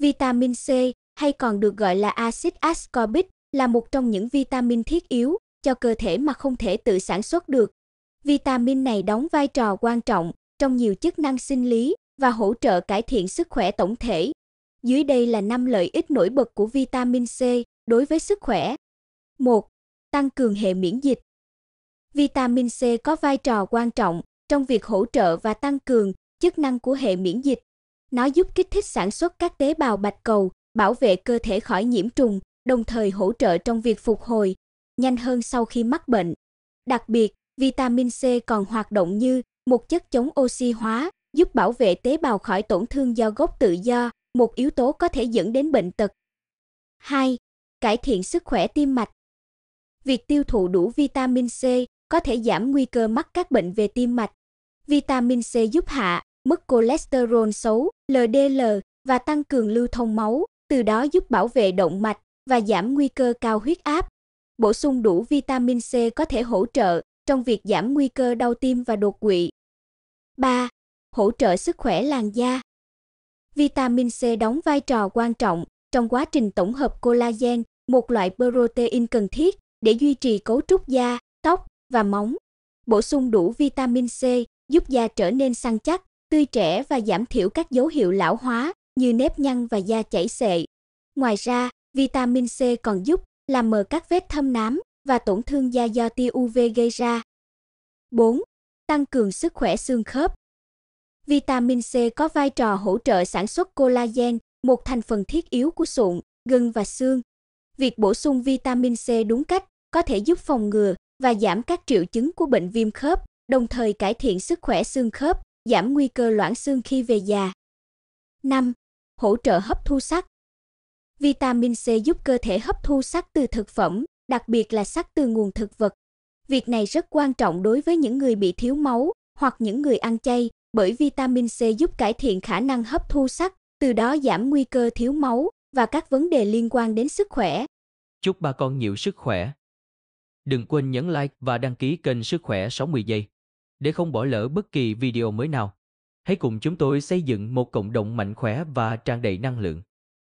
Vitamin C hay còn được gọi là axit ascorbic là một trong những vitamin thiết yếu cho cơ thể mà không thể tự sản xuất được. Vitamin này đóng vai trò quan trọng trong nhiều chức năng sinh lý và hỗ trợ cải thiện sức khỏe tổng thể. Dưới đây là 5 lợi ích nổi bật của vitamin C đối với sức khỏe. 1. Tăng cường hệ miễn dịch. Vitamin C có vai trò quan trọng trong việc hỗ trợ và tăng cường chức năng của hệ miễn dịch, nó giúp kích thích sản xuất các tế bào bạch cầu, bảo vệ cơ thể khỏi nhiễm trùng, đồng thời hỗ trợ trong việc phục hồi nhanh hơn sau khi mắc bệnh. Đặc biệt, vitamin C còn hoạt động như một chất chống oxy hóa, giúp bảo vệ tế bào khỏi tổn thương do gốc tự do, một yếu tố có thể dẫn đến bệnh tật. 2. Cải thiện sức khỏe tim mạch. Việc tiêu thụ đủ vitamin C có thể giảm nguy cơ mắc các bệnh về tim mạch. Vitamin C giúp hạ mức cholesterol xấu, LDL và tăng cường lưu thông máu, từ đó giúp bảo vệ động mạch và giảm nguy cơ cao huyết áp. Bổ sung đủ vitamin C có thể hỗ trợ trong việc giảm nguy cơ đau tim và đột quỵ. 3. Hỗ trợ sức khỏe làn da. Vitamin C đóng vai trò quan trọng trong quá trình tổng hợp collagen, một loại protein cần thiết để duy trì cấu trúc da, tóc và móng. Bổ sung đủ vitamin C giúp da trở nên săn chắc tươi trẻ và giảm thiểu các dấu hiệu lão hóa như nếp nhăn và da chảy xệ. Ngoài ra, vitamin C còn giúp làm mờ các vết thâm nám và tổn thương da do tia UV gây ra. 4. Tăng cường sức khỏe xương khớp. Vitamin C có vai trò hỗ trợ sản xuất collagen, một thành phần thiết yếu của sụn, gân và xương. Việc bổ sung vitamin C đúng cách có thể giúp phòng ngừa và giảm các triệu chứng của bệnh viêm khớp, đồng thời cải thiện sức khỏe xương khớp giảm nguy cơ loãng xương khi về già. 5. Hỗ trợ hấp thu sắt. Vitamin C giúp cơ thể hấp thu sắt từ thực phẩm, đặc biệt là sắt từ nguồn thực vật. Việc này rất quan trọng đối với những người bị thiếu máu hoặc những người ăn chay, bởi vitamin C giúp cải thiện khả năng hấp thu sắt, từ đó giảm nguy cơ thiếu máu và các vấn đề liên quan đến sức khỏe. Chúc bà con nhiều sức khỏe. Đừng quên nhấn like và đăng ký kênh Sức khỏe 60 giây để không bỏ lỡ bất kỳ video mới nào. Hãy cùng chúng tôi xây dựng một cộng đồng mạnh khỏe và tràn đầy năng lượng.